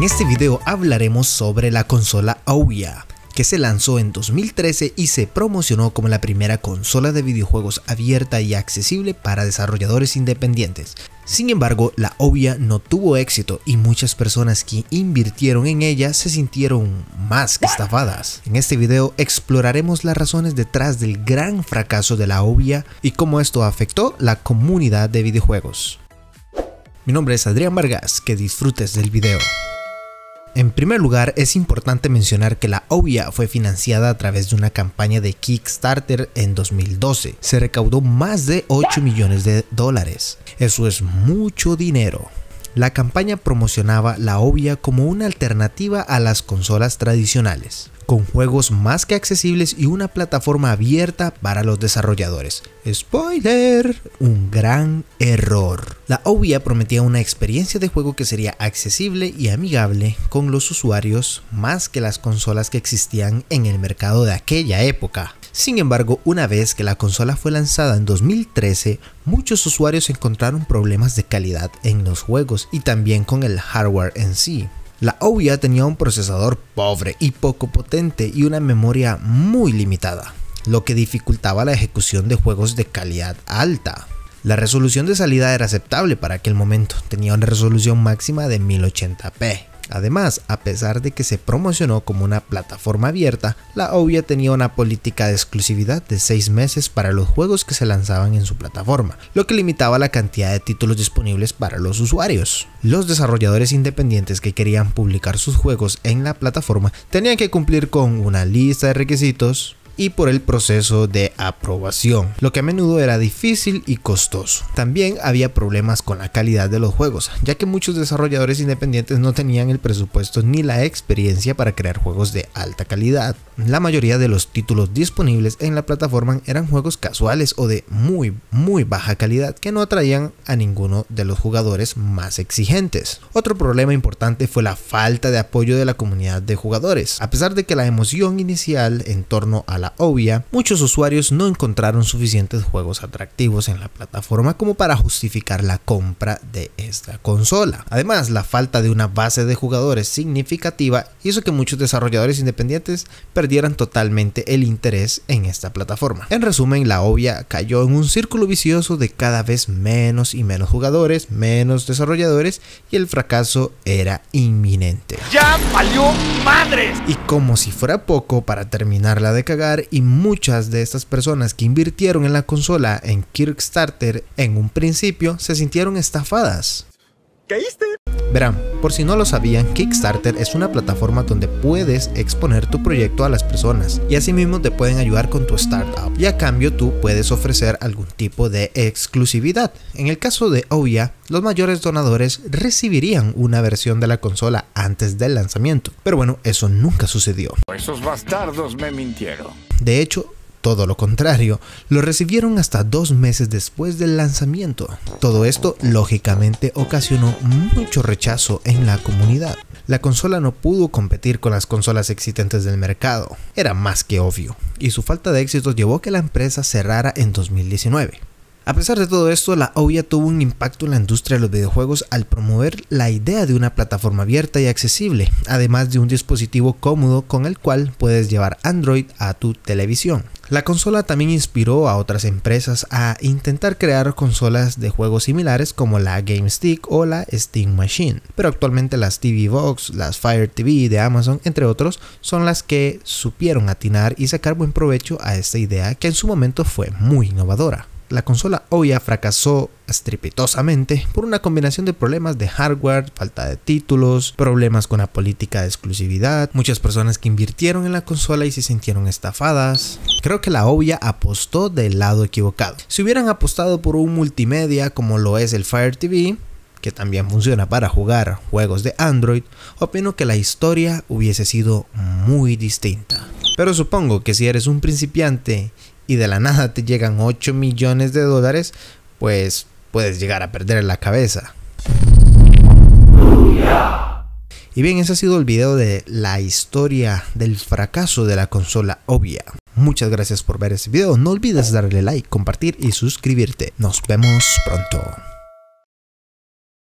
En este video hablaremos sobre la consola Ouya, que se lanzó en 2013 y se promocionó como la primera consola de videojuegos abierta y accesible para desarrolladores independientes. Sin embargo, la Ouya no tuvo éxito y muchas personas que invirtieron en ella se sintieron más que estafadas. En este video exploraremos las razones detrás del gran fracaso de la Ouya y cómo esto afectó la comunidad de videojuegos. Mi nombre es Adrián Vargas, que disfrutes del video. En primer lugar, es importante mencionar que la OVIA fue financiada a través de una campaña de Kickstarter en 2012. Se recaudó más de 8 millones de dólares. Eso es mucho dinero. La campaña promocionaba la Ovia como una alternativa a las consolas tradicionales, con juegos más que accesibles y una plataforma abierta para los desarrolladores. Spoiler, un gran error. La Ovia prometía una experiencia de juego que sería accesible y amigable con los usuarios más que las consolas que existían en el mercado de aquella época. Sin embargo, una vez que la consola fue lanzada en 2013, muchos usuarios encontraron problemas de calidad en los juegos y también con el hardware en sí. La Ouya tenía un procesador pobre y poco potente y una memoria muy limitada, lo que dificultaba la ejecución de juegos de calidad alta. La resolución de salida era aceptable para aquel momento, tenía una resolución máxima de 1080p Además, a pesar de que se promocionó como una plataforma abierta, la Ovia tenía una política de exclusividad de 6 meses para los juegos que se lanzaban en su plataforma, lo que limitaba la cantidad de títulos disponibles para los usuarios. Los desarrolladores independientes que querían publicar sus juegos en la plataforma tenían que cumplir con una lista de requisitos, y por el proceso de aprobación, lo que a menudo era difícil y costoso. También había problemas con la calidad de los juegos, ya que muchos desarrolladores independientes no tenían el presupuesto ni la experiencia para crear juegos de alta calidad. La mayoría de los títulos disponibles en la plataforma eran juegos casuales o de muy, muy baja calidad que no atraían a ninguno de los jugadores más exigentes. Otro problema importante fue la falta de apoyo de la comunidad de jugadores. A pesar de que la emoción inicial en torno a la obvia, muchos usuarios no encontraron suficientes juegos atractivos en la plataforma como para justificar la compra de esta consola. Además, la falta de una base de jugadores significativa hizo que muchos desarrolladores independientes perdieran totalmente el interés en esta plataforma. En resumen, la obvia cayó en un círculo vicioso de cada vez menos y menos jugadores, menos desarrolladores y el fracaso era inminente. ¡Ya valió madres! Y como si fuera poco, para terminarla de cagar, y muchas de estas personas que invirtieron en la consola en Kickstarter en un principio se sintieron estafadas. ¿Caíste? Verán, por si no lo sabían, Kickstarter es una plataforma donde puedes exponer tu proyecto a las personas y asimismo te pueden ayudar con tu startup y a cambio tú puedes ofrecer algún tipo de exclusividad. En el caso de Ouya, los mayores donadores recibirían una versión de la consola antes del lanzamiento, pero bueno, eso nunca sucedió. Esos bastardos me mintieron. De hecho, todo lo contrario, lo recibieron hasta dos meses después del lanzamiento. Todo esto, lógicamente, ocasionó mucho rechazo en la comunidad. La consola no pudo competir con las consolas existentes del mercado, era más que obvio, y su falta de éxitos llevó a que la empresa cerrara en 2019. A pesar de todo esto, la OUYA tuvo un impacto en la industria de los videojuegos al promover la idea de una plataforma abierta y accesible, además de un dispositivo cómodo con el cual puedes llevar Android a tu televisión. La consola también inspiró a otras empresas a intentar crear consolas de juegos similares como la GameStick o la Steam Machine, pero actualmente las TV Box, las Fire TV de Amazon, entre otros, son las que supieron atinar y sacar buen provecho a esta idea que en su momento fue muy innovadora. La consola Oya fracasó estrepitosamente por una combinación de problemas de hardware, falta de títulos, problemas con la política de exclusividad, muchas personas que invirtieron en la consola y se sintieron estafadas. Creo que la Oya apostó del lado equivocado. Si hubieran apostado por un multimedia como lo es el Fire TV, que también funciona para jugar juegos de Android, opino que la historia hubiese sido muy distinta. Pero supongo que si eres un principiante y de la nada te llegan 8 millones de dólares, pues puedes llegar a perder la cabeza. Y bien, ese ha sido el video de la historia del fracaso de la consola obvia. Muchas gracias por ver este video, no olvides darle like, compartir y suscribirte. Nos vemos pronto.